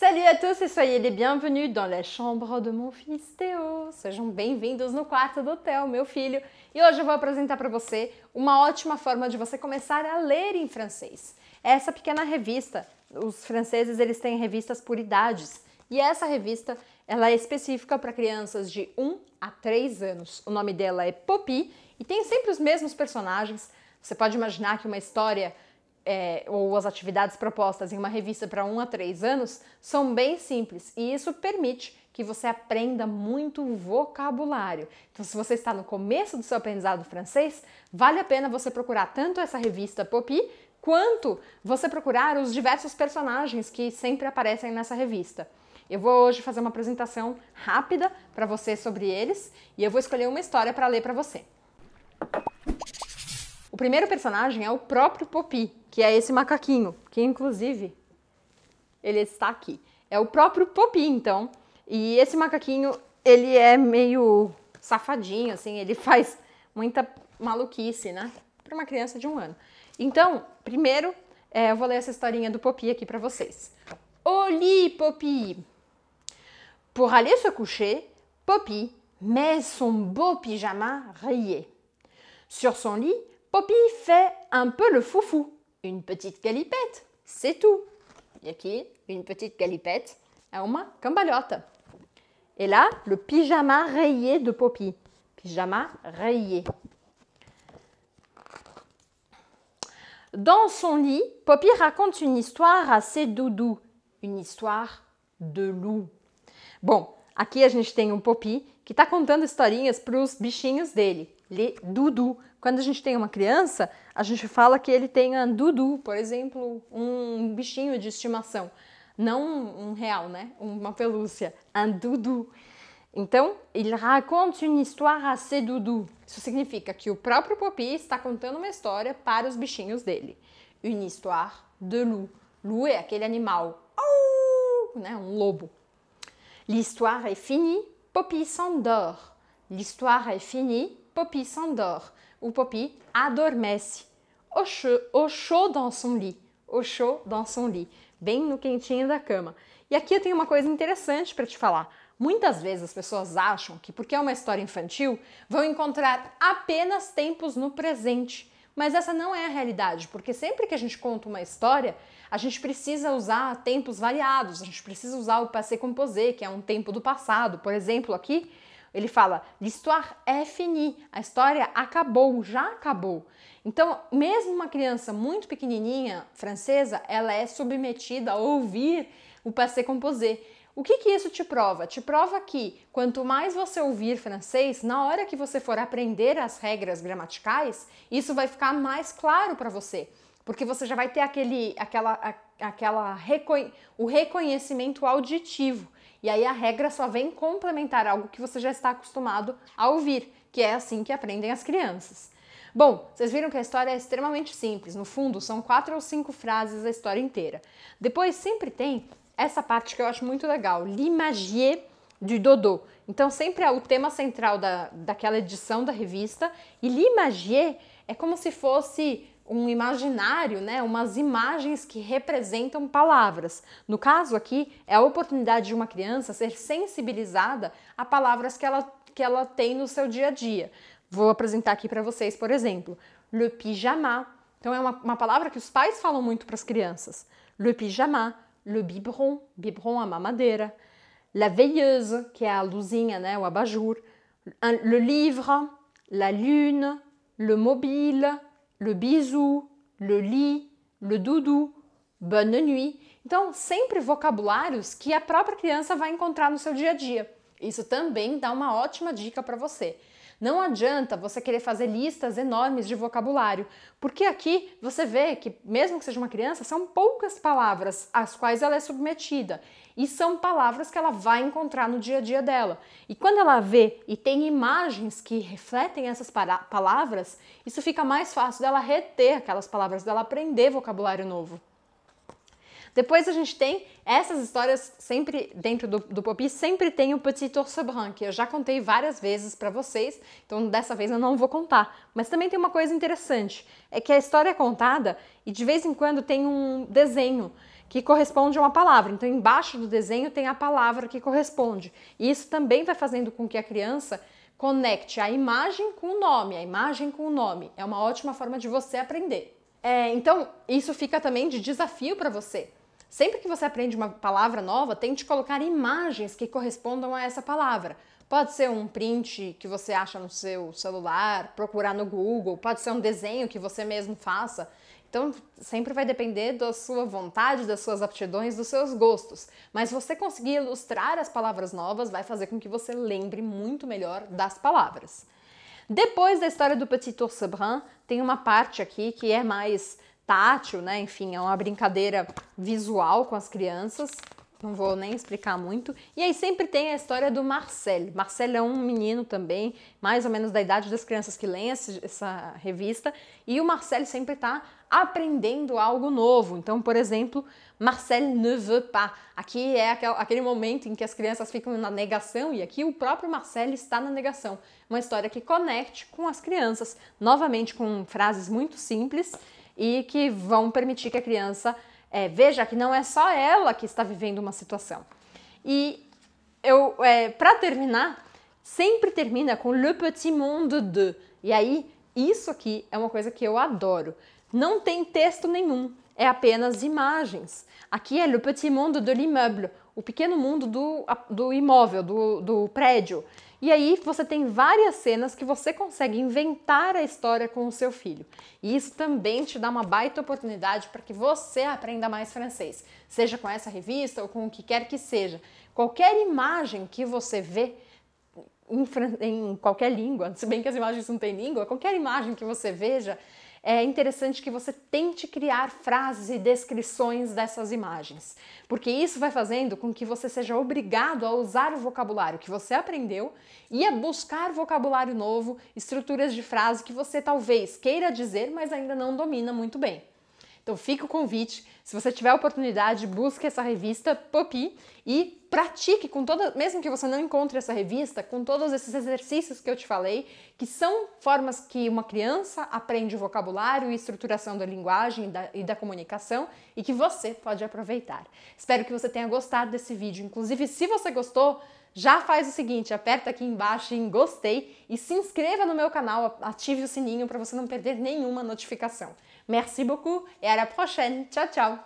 Salut à tous et soyez les bienvenus dans la chambre de mon fils Theo. Sejam bem-vindos no quarto do Théo, meu filho. E hoje eu vou apresentar para você uma ótima forma de você começar a ler em francês. Essa pequena revista, os franceses eles têm revistas por idades. E essa revista, ela é específica para crianças de 1 a 3 anos. O nome dela é Poppy e tem sempre os mesmos personagens. Você pode imaginar que uma história é, ou as atividades propostas em uma revista para um a três anos são bem simples e isso permite que você aprenda muito vocabulário. Então, se você está no começo do seu aprendizado francês, vale a pena você procurar tanto essa revista Poppy quanto você procurar os diversos personagens que sempre aparecem nessa revista. Eu vou hoje fazer uma apresentação rápida para você sobre eles e eu vou escolher uma história para ler para você primeiro personagem é o próprio Popi, que é esse macaquinho, que inclusive ele está aqui. É o próprio Popi, então. E esse macaquinho, ele é meio safadinho, assim, ele faz muita maluquice, né? Para uma criança de um ano. Então, primeiro, é, eu vou ler essa historinha do Popi aqui para vocês. Olí Popi! Pour aller se coucher, Popi met son beau pyjama rayé. Sur son lit, Poppy fait un peu le foufou, une petite galipette, c'est tout. Y qui Une petite galipette, au moins comme Et là, le pyjama rayé de Poppy. Pyjama rayé. Dans son lit, Poppy raconte une histoire à ses doudous, une histoire de loup. Bon, aqui a gente tem um Poppy que está contando historinhas para os bichinhos dele. le dudu. Quando a gente tem uma criança, a gente fala que ele tem um dudu, por exemplo, um bichinho de estimação. Não um real, né? Uma pelúcia. Um dudu. Então, il raconte une histoire à ses dudu. Isso significa que o próprio Popi está contando uma história para os bichinhos dele. Une histoire de loup. Loup é aquele animal, oh, né, um lobo. L'histoire est finie, Poppy s'endort. L'histoire est finie, Poppy s'endort ou Poppy adormece au chaud, au chaud dans son lit, au chaud dans son lit, bem no quentinho da cama. E aqui eu tenho uma coisa interessante para te falar. Muitas vezes as pessoas acham que porque é uma história infantil, vão encontrar apenas tempos no presente. Mas essa não é a realidade, porque sempre que a gente conta uma história, a gente precisa usar tempos variados, a gente precisa usar o passé composé, que é um tempo do passado, por exemplo, aqui ele fala: l'histoire est finie, a história acabou, já acabou. Então, mesmo uma criança muito pequenininha, francesa, ela é submetida a ouvir o passé composé. O que, que isso te prova? Te prova que quanto mais você ouvir francês, na hora que você for aprender as regras gramaticais, isso vai ficar mais claro para você, porque você já vai ter aquele, aquela, aquela reco o reconhecimento auditivo. E aí a regra só vem complementar algo que você já está acostumado a ouvir, que é assim que aprendem as crianças. Bom, vocês viram que a história é extremamente simples. No fundo, são quatro ou cinco frases a história inteira. Depois sempre tem essa parte que eu acho muito legal, l'imagier de Dodô. Então sempre é o tema central da, daquela edição da revista e l'imagier é como se fosse um imaginário, né, umas imagens que representam palavras. No caso aqui, é a oportunidade de uma criança ser sensibilizada a palavras que ela, que ela tem no seu dia a dia. Vou apresentar aqui para vocês, por exemplo, le pyjama. Então, é uma, uma palavra que os pais falam muito para as crianças. Le pyjama, le biberon, biberon a mamadeira, la veilleuse, que é a luzinha, né, o abajur, le livre, la lune, le mobile, le bisou, le lit, le doudou, bonne nuit. Então, sempre vocabulários que a própria criança vai encontrar no seu dia a dia. Isso também dá uma ótima dica para você. Não adianta você querer fazer listas enormes de vocabulário, porque aqui você vê que, mesmo que seja uma criança, são poucas palavras às quais ela é submetida e são palavras que ela vai encontrar no dia a dia dela. E quando ela vê e tem imagens que refletem essas palavras, isso fica mais fácil dela reter aquelas palavras, dela aprender vocabulário novo. Depois a gente tem essas histórias sempre dentro do, do Popi, sempre tem o Petit Ours que eu já contei várias vezes para vocês, então dessa vez eu não vou contar. Mas também tem uma coisa interessante, é que a história é contada e de vez em quando tem um desenho que corresponde a uma palavra. Então embaixo do desenho tem a palavra que corresponde. E isso também vai fazendo com que a criança conecte a imagem com o nome, a imagem com o nome. É uma ótima forma de você aprender. É, então, isso fica também de desafio para você. Sempre que você aprende uma palavra nova, tente colocar imagens que correspondam a essa palavra. Pode ser um print que você acha no seu celular, procurar no Google, pode ser um desenho que você mesmo faça. Então, sempre vai depender da sua vontade, das suas aptidões, dos seus gostos. Mas você conseguir ilustrar as palavras novas vai fazer com que você lembre muito melhor das palavras. Depois da história do Petit Ours Brun, tem uma parte aqui que é mais tátil, né? Enfim, é uma brincadeira visual com as crianças. Não vou nem explicar muito. E aí sempre tem a história do Marcel. Marcel é um menino também, mais ou menos da idade das crianças que leem essa revista. E o Marcel sempre está aprendendo algo novo. Então, por exemplo, Marcel ne veut pas. Aqui é aquele momento em que as crianças ficam na negação e aqui o próprio Marcel está na negação. Uma história que conecte com as crianças, novamente com frases muito simples e que vão permitir que a criança é, veja que não é só ela que está vivendo uma situação. E eu, é, para terminar, sempre termina com Le Petit Monde de. E aí, isso aqui é uma coisa que eu adoro. Não tem texto nenhum, é apenas imagens. Aqui é Le Petit Monde de l'immeuble, o pequeno mundo do, do imóvel, do, do prédio. E aí você tem várias cenas que você consegue inventar a história com o seu filho. E isso também te dá uma baita oportunidade para que você aprenda mais francês, seja com essa revista ou com o que quer que seja. Qualquer imagem que você vê em, em qualquer língua, se bem que as imagens não têm língua, qualquer imagem que você veja é interessante que você tente criar frases e descrições dessas imagens, porque isso vai fazendo com que você seja obrigado a usar o vocabulário que você aprendeu e a buscar vocabulário novo, estruturas de frase que você talvez queira dizer, mas ainda não domina muito bem. Então fica o convite, se você tiver a oportunidade, busque essa revista Popi e pratique com toda, mesmo que você não encontre essa revista, com todos esses exercícios que eu te falei, que são formas que uma criança aprende o vocabulário e estruturação da linguagem e da, e da comunicação e que você pode aproveitar. Espero que você tenha gostado desse vídeo. Inclusive, se você gostou, já faz o seguinte, aperta aqui embaixo em gostei e se inscreva no meu canal, ative o sininho para você não perder nenhuma notificação. Merci beaucoup et à la prochaine. Ciao, ciao